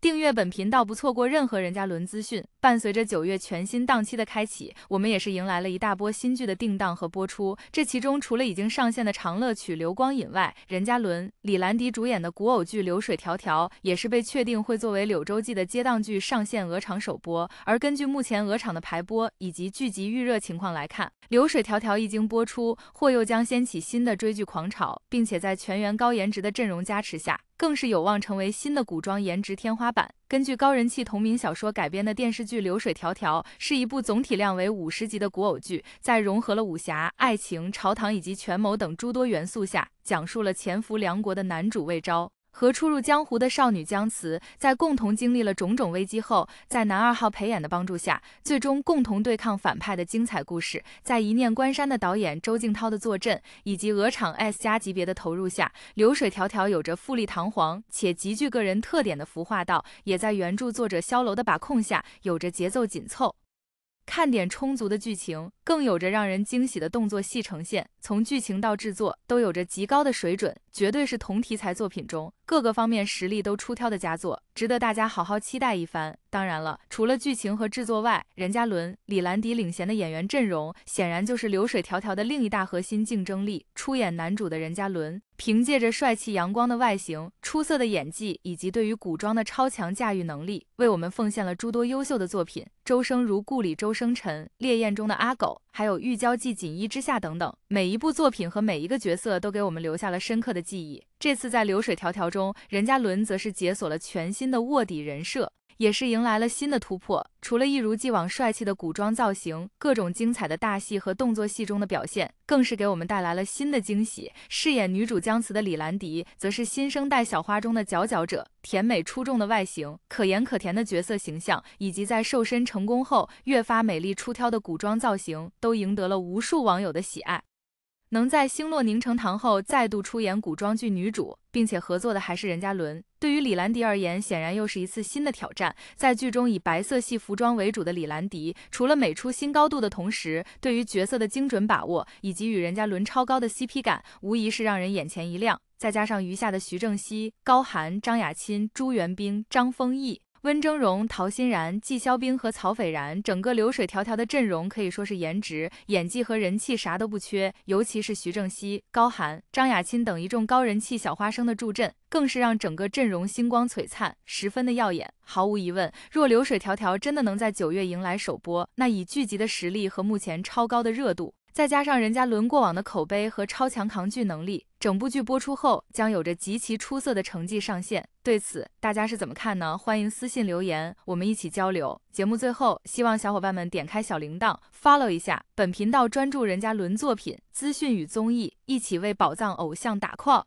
订阅本频道，不错过任何任嘉伦资讯。伴随着九月全新档期的开启，我们也是迎来了一大波新剧的定档和播出。这其中，除了已经上线的《长乐曲》《流光引》外，任嘉伦、李兰迪主演的古偶剧《流水迢迢》也是被确定会作为《柳州记》的接档剧上线鹅厂首播。而根据目前鹅厂的排播以及剧集预热情况来看，《流水迢迢》一经播出，或又将掀起新的追剧狂潮，并且在全员高颜值的阵容加持下。更是有望成为新的古装颜值天花板。根据高人气同名小说改编的电视剧《流水迢迢》是一部总体量为五十集的古偶剧，在融合了武侠、爱情、朝堂以及权谋等诸多元素下，讲述了潜伏梁国的男主魏昭。和初入江湖的少女姜辞在共同经历了种种危机后，在男二号裴演的帮助下，最终共同对抗反派的精彩故事，在《一念关山》的导演周静涛的坐镇以及鹅厂 S 加级别的投入下，流水迢迢有着富丽堂皇且极具个人特点的服化道，也在原著作者萧楼的把控下，有着节奏紧凑、看点充足的剧情。更有着让人惊喜的动作戏呈现，从剧情到制作都有着极高的水准，绝对是同题材作品中各个方面实力都出挑的佳作，值得大家好好期待一番。当然了，除了剧情和制作外，任嘉伦、李兰迪领衔的演员阵容，显然就是《流水迢迢》的另一大核心竞争力。出演男主的任嘉伦，凭借着帅气阳光的外形、出色的演技以及对于古装的超强驾驭能力，为我们奉献了诸多优秀的作品。周生如故里，周生辰，烈焰中的阿狗。还有《玉娇记》《锦衣之下》等等，每一部作品和每一个角色都给我们留下了深刻的记忆。这次在《流水迢迢》中，任嘉伦则是解锁了全新的卧底人设。也是迎来了新的突破。除了一如既往帅气的古装造型，各种精彩的大戏和动作戏中的表现，更是给我们带来了新的惊喜。饰演女主江慈的李兰迪，则是新生代小花中的佼佼者。甜美出众的外形，可盐可甜的角色形象，以及在瘦身成功后越发美丽出挑的古装造型，都赢得了无数网友的喜爱。能在《星落凝成糖》后再度出演古装剧女主，并且合作的还是任嘉伦。对于李兰迪而言，显然又是一次新的挑战。在剧中以白色系服装为主的李兰迪，除了美出新高度的同时，对于角色的精准把握，以及与人家伦超高的 CP 感，无疑是让人眼前一亮。再加上余下的徐正溪、高寒、张雅钦、朱元冰、张丰毅。温峥嵘、陶昕然、纪肖冰和曹斐然，整个《流水迢迢》的阵容可以说是颜值、演技和人气啥都不缺，尤其是徐正溪、高寒、张雅钦等一众高人气小花生的助阵，更是让整个阵容星光璀璨，十分的耀眼。毫无疑问，若《流水迢迢》真的能在九月迎来首播，那以剧集的实力和目前超高的热度，再加上人家轮过往的口碑和超强扛剧能力。整部剧播出后将有着极其出色的成绩上线，对此大家是怎么看呢？欢迎私信留言，我们一起交流。节目最后，希望小伙伴们点开小铃铛，follow 一下本频道，专注人家伦作品资讯与综艺，一起为宝藏偶像打 call。